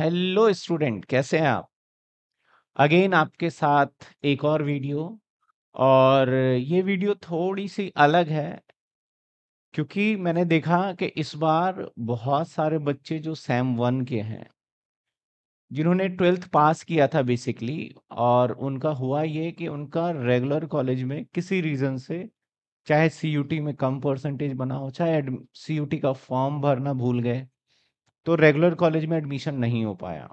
Hello student कैसे हैं आप अगेन आपके साथ एक और वीडियो और ये वीडियो थोड़ी सी अलग है क्योंकि मैंने देखा कि इस बार बहुत सारे बच्चे जो सेम वन के हैं जिन्होंने ट्वेल्थ पास किया था बेसिकली और उनका हुआ ये कि उनका रेगुलर कॉलेज में किसी रीज़न से चाहे सी में कम परसेंटेज बना हो चाहे सी का फॉर्म भरना भूल गए तो रेगुलर कॉलेज में एडमिशन नहीं हो पाया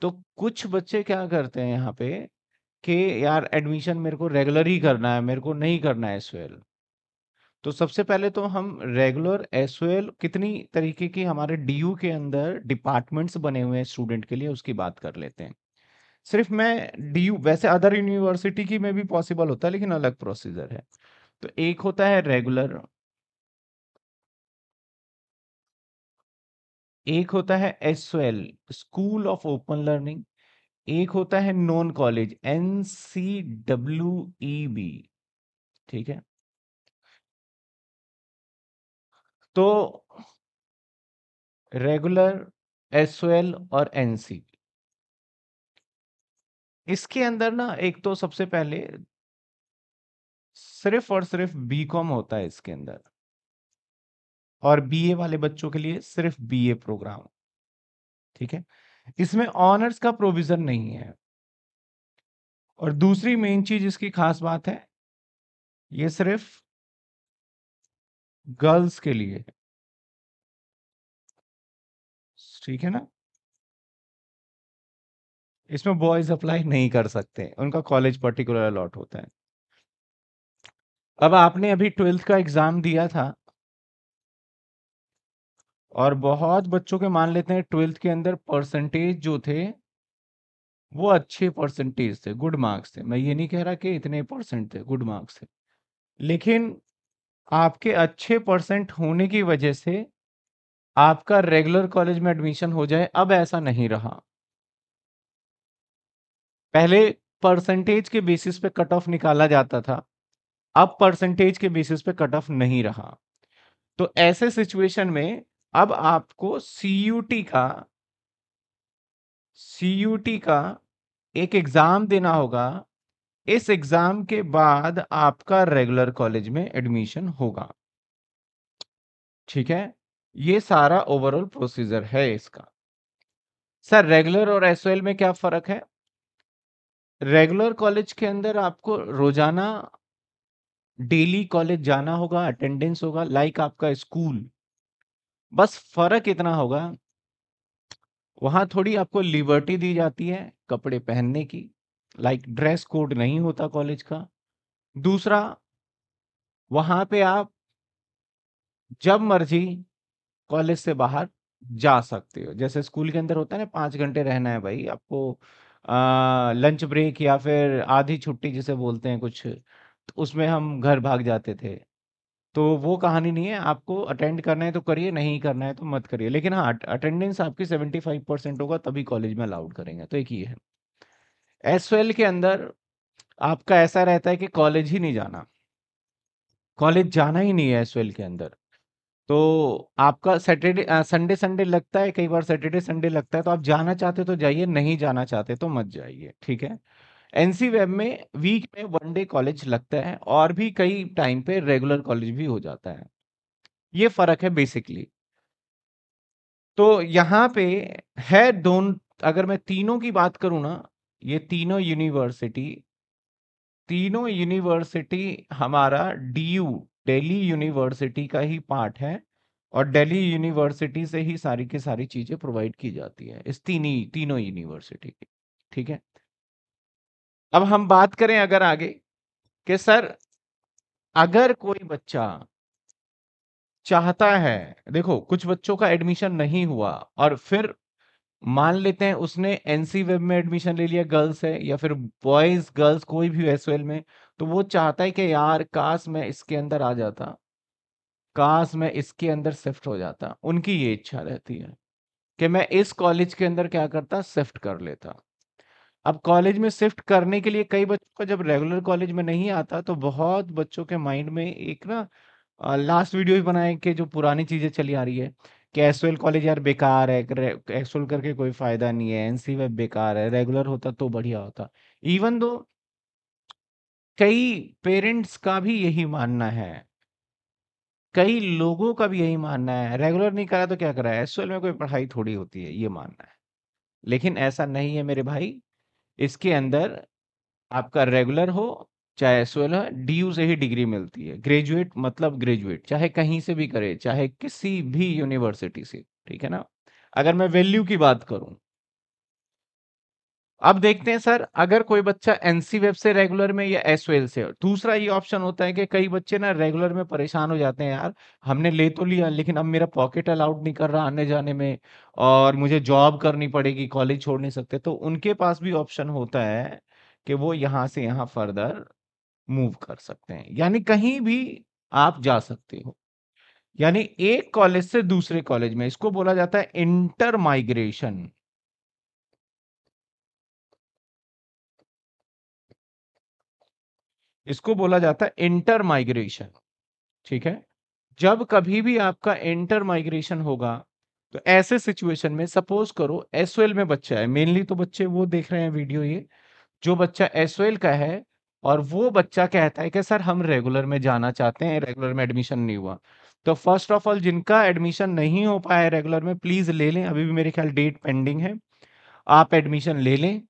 तो कुछ बच्चे क्या करते हैं यहाँ पे कि यार एडमिशन मेरे को रेगुलर ही करना है मेरे को नहीं करना है एस तो सबसे पहले तो हम रेगुलर एस कितनी तरीके की हमारे डीयू के अंदर डिपार्टमेंट्स बने हुए हैं स्टूडेंट के लिए उसकी बात कर लेते हैं सिर्फ मैं डीयू वैसे अदर यूनिवर्सिटी की में भी पॉसिबल होता है लेकिन अलग प्रोसीजर है तो एक होता है रेगुलर एक होता है S school of open learning एक होता है non college N C W E B ठीक है तो रेगुलर एस और एन इसके अंदर ना एक तो सबसे पहले सिर्फ और सिर्फ बीकॉम होता है इसके अंदर और बीए वाले बच्चों के लिए सिर्फ बीए प्रोग्राम ठीक है इसमें ऑनर्स का प्रोविजन नहीं है और दूसरी मेन चीज इसकी खास बात है ये सिर्फ गर्ल्स के लिए ठीक है ना इसमें बॉयज अप्लाई नहीं कर सकते उनका कॉलेज पर्टिकुलर अलॉट होता है अब आपने अभी ट्वेल्थ का एग्जाम दिया था और बहुत बच्चों के मान लेते हैं ट्वेल्थ के अंदर परसेंटेज जो थे वो अच्छे परसेंटेज थे गुड मार्क्स थे मैं ये नहीं कह रहा कि इतने परसेंट थे गुड मार्क्स थे लेकिन आपके अच्छे परसेंट होने की वजह से आपका रेगुलर कॉलेज में एडमिशन हो जाए अब ऐसा नहीं रहा पहले परसेंटेज के बेसिस पे कट ऑफ निकाला जाता था अब परसेंटेज के बेसिस पे कट ऑफ नहीं रहा तो ऐसे सिचुएशन में अब आपको सीयूटी का सीयूटी का एक एग्जाम देना होगा इस एग्जाम के बाद आपका रेगुलर कॉलेज में एडमिशन होगा ठीक है ये सारा ओवरऑल प्रोसीजर है इसका सर रेगुलर और एस में क्या फर्क है रेगुलर कॉलेज के अंदर आपको रोजाना डेली कॉलेज जाना होगा अटेंडेंस होगा लाइक आपका स्कूल बस फर्क इतना होगा वहां थोड़ी आपको लिबर्टी दी जाती है कपड़े पहनने की लाइक ड्रेस कोड नहीं होता कॉलेज का दूसरा वहां पे आप जब मर्जी कॉलेज से बाहर जा सकते हो जैसे स्कूल के अंदर होता है ना पांच घंटे रहना है भाई आपको आ, लंच ब्रेक या फिर आधी छुट्टी जिसे बोलते हैं कुछ तो उसमें हम घर भाग जाते थे तो वो कहानी नहीं है, आपको अटेंड करना है तो करिए, नहीं करना है तो मत करिए। लेकिन हाँ, अटेंडेंस आपकी 75% होगा तभी कॉलेज में अलाउड करेंगे, तो एक ये है। एस के अंदर आपका ऐसा रहता है कि कॉलेज ही नहीं जाना। कॉलेज जाना ही नहीं है एस के अंदर। तो आपका सैटरडे संडे-संडे लगता है, कई बार सैटरडे-संडे लगता है, तो आप जाना चाहते तो जाइए, नहीं जाना चाहते तो मत जाइए, ठीक है? एनसी वेब में वीक में वन डे कॉलेज लगता है और भी कई टाइम पे रेगुलर कॉलेज भी हो जाता है ये फर्क है बेसिकली तो यहाँ पे है दोनों अगर मैं तीनों की बात करूँ ना ये तीनों यूनिवर्सिटी तीनों यूनिवर्सिटी हमारा डीयू दिल्ली यूनिवर्सिटी का ही पार्ट है और दिल्ली यूनिवर्सिटी से ही सारी की सारी चीज़ें प्रोवाइड की जाती है इस तीनी तीनों यूनिवर्सिटी की ठीक है अब हम बात करें अगर आगे कि सर अगर कोई बच्चा चाहता है देखो कुछ बच्चों का एडमिशन नहीं हुआ और फिर मान लेते हैं उसने एनसी वेब में एडमिशन ले लिया गर्ल्स है या फिर बॉयज गर्ल्स कोई भी एस में तो वो चाहता है कि यार काश मैं इसके अंदर आ जाता काश मैं इसके अंदर शिफ्ट हो जाता उनकी ये इच्छा रहती है कि मैं इस कॉलेज के अंदर क्या करता शिफ्ट कर लेता अब कॉलेज में शिफ्ट करने के लिए कई बच्चों का जब रेगुलर कॉलेज में नहीं आता तो बहुत बच्चों के माइंड में एक ना लास्ट वीडियो भी बनाए के जो पुरानी चीजें चली आ रही है कि एसओएल कॉलेज यार बेकार है एक्सएल करके कोई फायदा नहीं है एनसी वेब बेकार है रेगुलर होता तो बढ़िया होता इवन दो कई पेरेंट्स का भी यही मानना है कई लोगों का भी यही मानना है रेगुलर नहीं करा तो क्या करा है एसओएल में कोई पढ़ाई थोड़ी होती है ये मानना है लेकिन ऐसा नहीं है मेरे भाई इसके अंदर आपका रेगुलर हो चाहे हो डी यू से ही डिग्री मिलती है ग्रेजुएट मतलब ग्रेजुएट चाहे कहीं से भी करे चाहे किसी भी यूनिवर्सिटी से ठीक है ना अगर मैं वैल्यू की बात करूं अब देखते हैं सर अगर कोई बच्चा एनसी वेब से रेगुलर में या एस से दूसरा ये ऑप्शन होता है कि कई बच्चे ना रेगुलर में परेशान हो जाते हैं यार हमने ले तो लिया लेकिन अब मेरा पॉकेट अलाउड नहीं कर रहा आने जाने में और मुझे जॉब करनी पड़ेगी कॉलेज छोड़ नहीं सकते तो उनके पास भी ऑप्शन होता है कि वो यहाँ से यहाँ फर्दर मूव कर सकते हैं यानी कहीं भी आप जा सकते हो यानी एक कॉलेज से दूसरे कॉलेज में इसको बोला जाता है इंटर माइग्रेशन इसको बोला जाता है इंटर माइग्रेशन ठीक है जब कभी भी आपका इंटर माइग्रेशन होगा तो ऐसे सिचुएशन में सपोज करो एस में बच्चा है मेनली तो बच्चे वो देख रहे हैं वीडियो ये जो बच्चा एस का है और वो बच्चा कहता है कि सर हम रेगुलर में जाना चाहते हैं रेगुलर में एडमिशन नहीं हुआ तो फर्स्ट ऑफ ऑल जिनका एडमिशन नहीं हो पाया रेगुलर में प्लीज ले लें अभी भी मेरे ख्याल डेट पेंडिंग है आप एडमिशन ले लें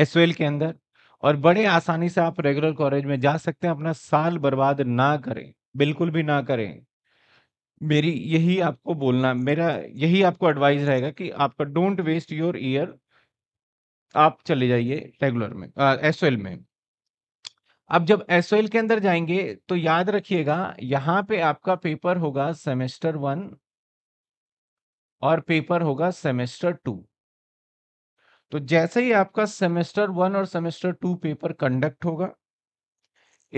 एस के अंदर और बड़े आसानी से आप रेगुलर कॉलेज में जा सकते हैं अपना साल बर्बाद ना करें बिल्कुल भी ना करें मेरी यही आपको बोलना मेरा यही आपको एडवाइस रहेगा कि आपका डोंट वेस्ट योर ईयर आप चले जाइए रेगुलर में एस में अब जब एस के अंदर जाएंगे तो याद रखिएगा यहाँ पे आपका पेपर होगा सेमेस्टर वन और पेपर होगा सेमेस्टर टू तो जैसे ही आपका सेमेस्टर वन और सेमेस्टर टू पेपर कंडक्ट होगा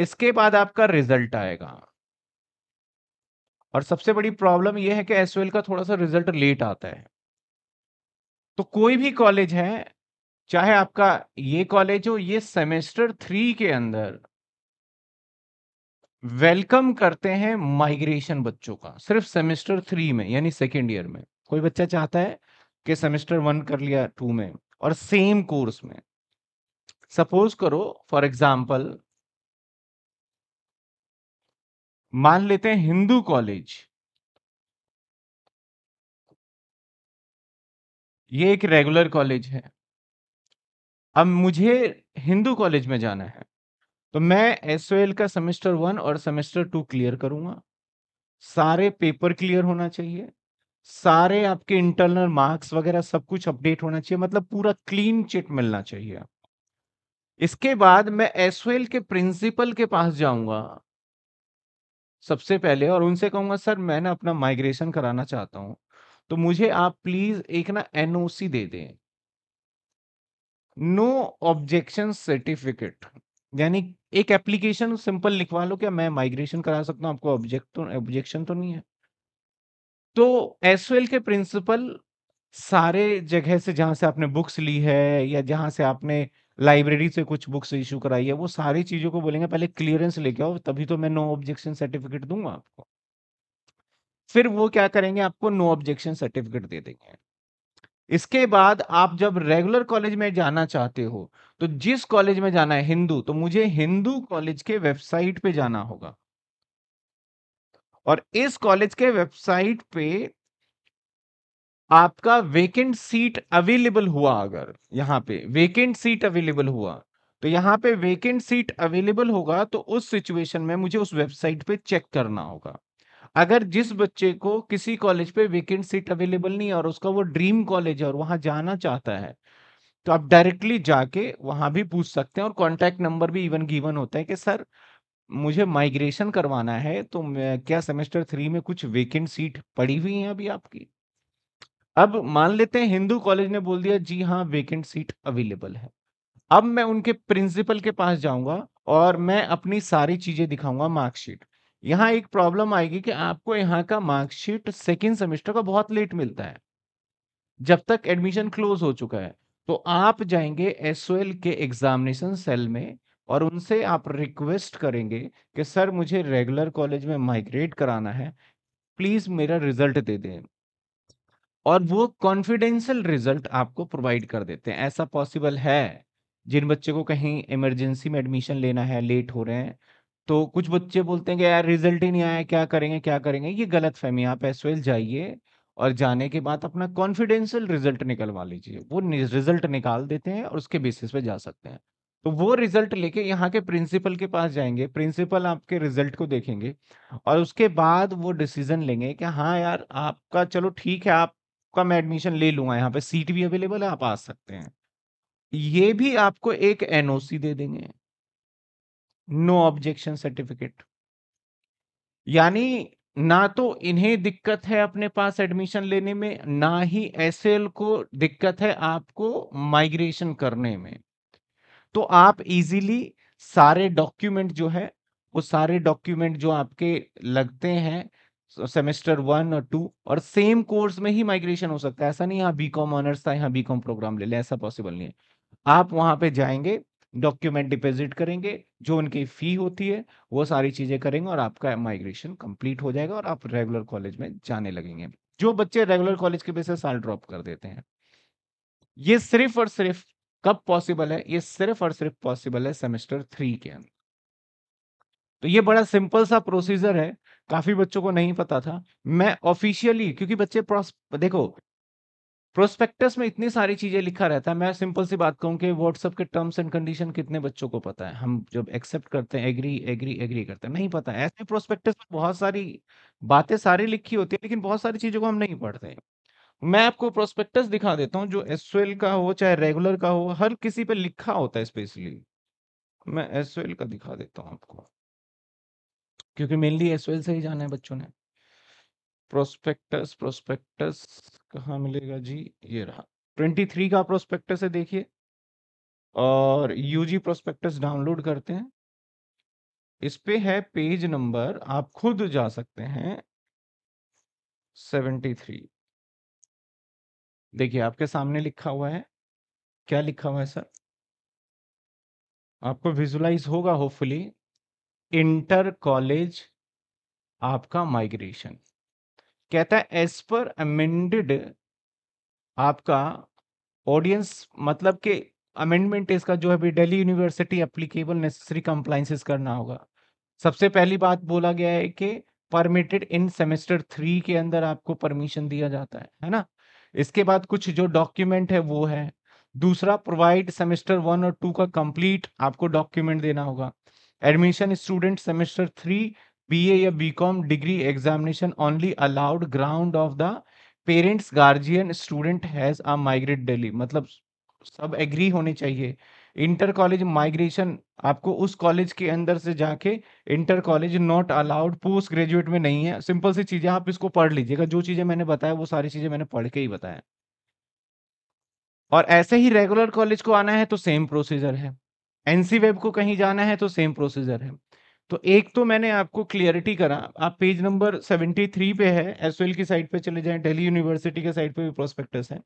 इसके बाद आपका रिजल्ट आएगा और सबसे बड़ी प्रॉब्लम यह है कि एसओएल का थोड़ा सा रिजल्ट लेट आता है तो कोई भी कॉलेज है चाहे आपका ये कॉलेज हो ये सेमेस्टर थ्री के अंदर वेलकम करते हैं माइग्रेशन बच्चों का सिर्फ सेमेस्टर थ्री में यानी सेकेंड ईयर में कोई बच्चा चाहता है कि सेमेस्टर वन कर लिया टू में और सेम कोर्स में सपोज करो फॉर एग्जाम्पल मान लेते हैं हिंदू कॉलेज ये एक रेगुलर कॉलेज है अब मुझे हिंदू कॉलेज में जाना है तो मैं एस का सेमेस्टर वन और सेमेस्टर टू क्लियर करूंगा सारे पेपर क्लियर होना चाहिए सारे आपके इंटरनल मार्क्स वगैरह सब कुछ अपडेट होना चाहिए मतलब पूरा क्लीन चिट मिलना चाहिए इसके बाद मैं एसओएल के प्रिंसिपल के पास जाऊंगा सबसे पहले और उनसे कहूंगा सर मैं ना अपना माइग्रेशन कराना चाहता हूं तो मुझे आप प्लीज एक ना एनओसी दे दें नो ऑब्जेक्शन सर्टिफिकेट यानी एक एप्लीकेशन सिंपल लिखवा लो क्या मैं माइग्रेशन करा सकता हूँ आपको ऑब्जेक्ट तो ऑब्जेक्शन तो नहीं है तो एस के प्रिंसिपल सारे जगह से जहां से आपने बुक्स ली है या जहां से आपने लाइब्रेरी से कुछ बुक्स इशू कराई है वो सारी चीजों को बोलेंगे पहले क्लियरेंस लेके आओ तभी तो मैं नो ऑब्जेक्शन सर्टिफिकेट दूंगा आपको फिर वो क्या करेंगे आपको नो ऑब्जेक्शन सर्टिफिकेट दे देंगे इसके बाद आप जब रेगुलर कॉलेज में जाना चाहते हो तो जिस कॉलेज में जाना है हिंदू तो मुझे हिंदू कॉलेज के वेबसाइट पे जाना होगा और इस कॉलेज के वेबसाइट पे आपका वेकेंट सीट अवेलेबल हुआ अगर यहाँ पे वेकेंट सीट अवेलेबल हुआ तो यहाँ पे वेकेंट सीट अवेलेबल होगा तो उस सिचुएशन में मुझे उस वेबसाइट पे चेक करना होगा अगर जिस बच्चे को किसी कॉलेज पे वेकेंट सीट अवेलेबल नहीं है और उसका वो ड्रीम कॉलेज है और वहां जाना चाहता है तो आप डायरेक्टली जाके वहां भी पूछ सकते हैं और कॉन्टेक्ट नंबर भी इवन गिवन होता है कि सर मुझे माइग्रेशन करवाना है तो क्या सेमेस्टर थ्री में कुछ वेकेंट सीट पड़ी हुई है अभी आपकी? अब मान लेते हैं हिंदू कॉलेज ने बोल दिया जी हाँ, वेकेंट सीट अवेलेबल है। अब मैं उनके प्रिंसिपल के पास जाऊंगा और मैं अपनी सारी चीज़ें दिखाऊंगा मार्कशीट। यहाँ एक प्रॉब्लम आएगी कि आपको यहाँ का मार्कशीट सेकेंड सेमेस्टर का बहुत लेट मिलता है। जब तक एडमिशन क्लोज़ हो चुका है। तो आप जाएंगे एसओएल के एग्ज़ामिनेशन सेल में और उनसे आप रिक्वेस्ट करेंगे कि सर मुझे रेगुलर कॉलेज में माइग्रेट कराना है प्लीज मेरा रिजल्ट दे दें और वो कॉन्फिडेंशियल रिजल्ट आपको प्रोवाइड कर देते हैं ऐसा पॉसिबल है जिन बच्चे को कहीं इमरजेंसी में एडमिशन लेना है लेट हो रहे हैं तो कुछ बच्चे बोलते हैं कि यार रिजल्ट ही नहीं आया क्या करेंगे क्या करेंगे ये गलत फहमी आप एस जाइए और जाने के बाद अपना कॉन्फिडेंशियल रिजल्ट निकलवा लीजिए वो रिजल्ट निकाल देते हैं और उसके बेसिस पे जा सकते हैं तो वो रिजल्ट लेके यहाँ के प्रिंसिपल के पास जाएंगे प्रिंसिपल आपके रिजल्ट को देखेंगे और उसके बाद वो डिसीजन लेंगे कि हाँ यार आपका चलो ठीक है आपका मैं एडमिशन ले लूंगा यहाँ पे सीट भी अवेलेबल है आप आ सकते हैं ये भी आपको एक एनओसी दे देंगे नो ऑब्जेक्शन सर्टिफिकेट यानी ना तो इन्हें दिक्कत है अपने पास एडमिशन लेने में ना ही एस को दिक्कत है आपको माइग्रेशन करने में तो आप इजीली सारे डॉक्यूमेंट जो है वो सारे डॉक्यूमेंट जो आपके लगते हैं सेमेस्टर वन और टू और सेम कोर्स में ही माइग्रेशन हो सकता है ऐसा नहीं यहाँ बी कॉम ऑनर्स था यहाँ बी प्रोग्राम ले लें ऐसा पॉसिबल नहीं है आप वहां पे जाएंगे डॉक्यूमेंट डिपॉजिट करेंगे जो उनकी फी होती है वो सारी चीज़ें करेंगे और आपका माइग्रेशन कंप्लीट हो जाएगा और आप रेगुलर कॉलेज में जाने लगेंगे जो बच्चे रेगुलर कॉलेज के बेसिस साल ड्रॉप कर देते हैं ये सिर्फ और सिर्फ कब पॉसिबल है ये सिर्फ और सिर्फ पॉसिबल है सेमेस्टर थ्री के अंदर तो ये बड़ा सिंपल सा प्रोसीजर है काफी बच्चों को नहीं पता था मैं ऑफिशियली क्योंकि बच्चे देखो प्रोस्पेक्टस में इतनी सारी चीजें लिखा रहता है मैं सिंपल सी बात कहूँ कि व्हाट्सअप के टर्म्स एंड कंडीशन कितने बच्चों को पता है हम जब एक्सेप्ट करते हैं एग्री एग्री एग्री करते हैं नहीं पता है ऐसे प्रोस्पेक्टस में बहुत सारी बातें सारी लिखी होती है लेकिन बहुत सारी चीजों को हम नहीं पढ़ते हैं मैं आपको प्रोस्पेक्टस दिखा देता हूँ जो एस का हो चाहे रेगुलर का हो हर किसी पे लिखा होता है स्पेशली मैं एस का दिखा देता हूँ आपको क्योंकि मेनली एस से ही जाना है बच्चों ने प्रोस्पेक्टस प्रोस्पेक्टस कहा मिलेगा जी ये रहा 23 का प्रोस्पेक्टस है देखिए और यूजी प्रोस्पेक्टस डाउनलोड करते हैं इस पे है पेज नंबर आप खुद जा सकते हैं थ्री देखिए आपके सामने लिखा हुआ है क्या लिखा हुआ है सर आपको विजुलाइज होगा होपफुली इंटर कॉलेज आपका माइग्रेशन कहता है एज पर अमेंडेड आपका ऑडियंस मतलब के अमेंडमेंट इसका जो है अभी Delhi university applicable necessary compliances करना होगा सबसे पहली बात बोला गया है कि परमिटेड इन सेमेस्टर थ्री के अंदर आपको परमिशन दिया जाता है है ना इसके बाद कुछ जो डॉक्यूमेंट है वो है दूसरा प्रोवाइड सेमेस्टर वन और टू का कंप्लीट आपको डॉक्यूमेंट देना होगा admission student semester three B या B degree examination only allowed ground of the parents guardian student has a migrate daily मतलब सब एग्री होने चाहिए इंटर कॉलेज माइग्रेशन आपको उस कॉलेज के अंदर से जाके inter college not allowed post graduate में नहीं है सिंपल सी चीजें आप इसको पढ़ लीजिएगा जो चीजें मैंने बताया वो सारी चीजें मैंने पढ़ के ही बताया और ऐसे ही रेगुलर कॉलेज को आना है तो सेम प्रोसीजर है एनसी वेब को कहीं जाना है तो सेम प्रोसीजर है तो एक तो मैंने आपको क्लियरिटी करा आप पेज नंबर 73 पे है एस की साइट पे चले जाएं दिल्ली यूनिवर्सिटी के साइट पे भी प्रोस्पेक्टस है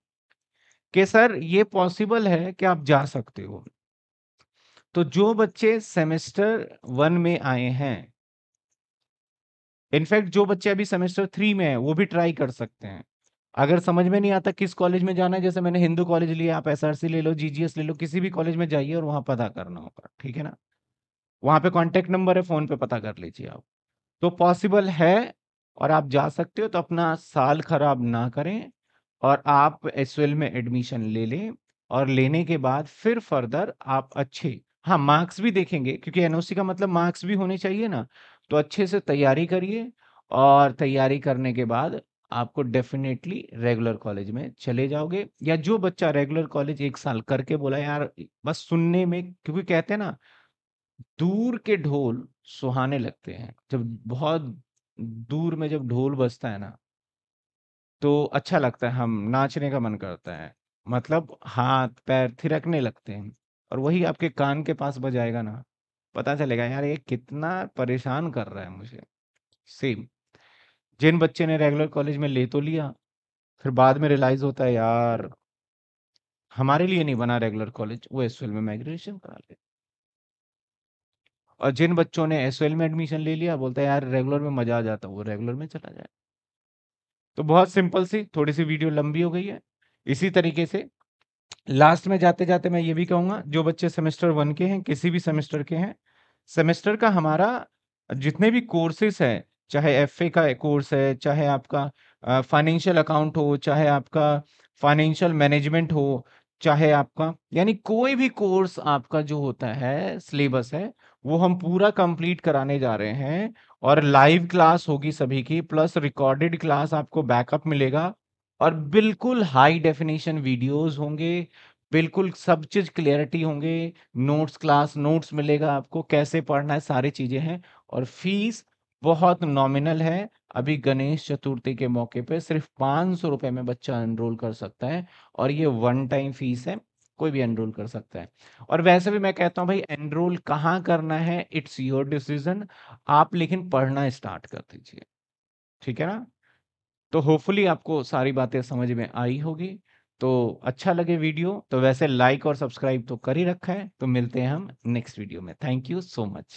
कि सर ये पॉसिबल है कि आप जा सकते हो तो जो बच्चे सेमेस्टर वन में आए हैं इनफैक्ट जो बच्चे अभी सेमेस्टर थ्री में है वो भी ट्राई कर सकते हैं अगर समझ में नहीं आता किस कॉलेज में जाना है जैसे मैंने हिंदू कॉलेज लिया आप एसआरसी ले लो जीजीएस ले लो किसी भी कॉलेज में जाइए और वहां पता करना होगा ठीक है ना वहां पे कांटेक्ट नंबर है फोन पे पता कर लीजिए आप तो पॉसिबल है और आप जा सकते हो तो अपना साल खराब ना करें और आप एस में एडमिशन ले लें और लेने के बाद फिर फर्दर आप अच्छे हाँ, मार्क्स भी देखेंगे क्योंकि एनओसी का मतलब मार्क्स भी होने चाहिए ना, तो अच्छे से तैयारी करिए और तैयारी करने के बाद आपको डेफ़िनेटली रेगुलर कॉलेज में चले जाओगे या जो बच्चा रेगुलर कॉलेज एक साल करके बोला यार बस सुनने में क्योंकि कहते हैं ना, दूर के ढोल सुहाने लगते हैं। जब बहुत दूर में जब ढोल बजता है ना तो अच्छा लगता है, हम नाचने का मन करता है। मतलब हाथ-पैर थिरकने लगते हैं। और वही आपके कान के पास बजाएगा ना पता चलेगा यार ये कितना परेशान कर रहा है मुझे सेम जिन बच्चे ने रेगुलर कॉलेज में ले तो लिया फिर बाद में रियलाइज होता है यार हमारे लिए नहीं बना रेगुलर कॉलेज वो एस में माइग्रेशन करा ले और जिन बच्चों ने एस में एडमिशन ले लिया बोलता है यार रेगुलर में मजा आ जाता वो रेगुलर में चला जाए तो बहुत सिंपल सी थोड़ी सी वीडियो लंबी हो गई है इसी तरीके से लास्ट में जाते-जाते मैं ये भी कहूंगा जो बच्चे सेमेस्टर वन के हैं, किसी भी सेमेस्टर के हैं, सेमेस्टर का हमारा जितने भी कोर्सेस है चाहे एफ का कोर्स है, चाहे आपका फाइनेंशियल uh, अकाउंट हो, चाहे आपका फाइनेंशियल मैनेजमेंट हो, चाहे आपका यानी कोई भी कोर्स आपका जो होता है, सिलेबस है, वो हम पूरा कंप्लीट कराने जा रहे हैं और लाइव क्लास होगी सभी की, प्लस रिकॉर्डेड क्लास आपको बैकअप मिलेगा। और बिल्कुल हाई डेफिनेशन वीडियोस होंगे बिल्कुल सब चीज क्लियरिटी होंगे नोट्स क्लास नोट्स मिलेगा आपको कैसे पढ़ना है सारी चीजें हैं और फीस बहुत नॉमिनल है अभी गणेश चतुर्थी के मौके पे सिर्फ पाँच सौ रुपये में बच्चा एनरोल कर सकता है और ये वन टाइम फीस है कोई भी एनरोल कर सकता है और वैसे भी मैं कहता हूँ भाई एनरोल कहाँ करना है इट्स योर डिसीजन आप लेकिन पढ़ना स्टार्ट कर दीजिए ठीक है ना तो होपफुली आपको सारी बातें समझ में आई होगी तो अच्छा लगे वीडियो तो वैसे लाइक और सब्सक्राइब तो कर ही रखा है तो मिलते हैं हम नेक्स्ट वीडियो में थैंक यू सो मच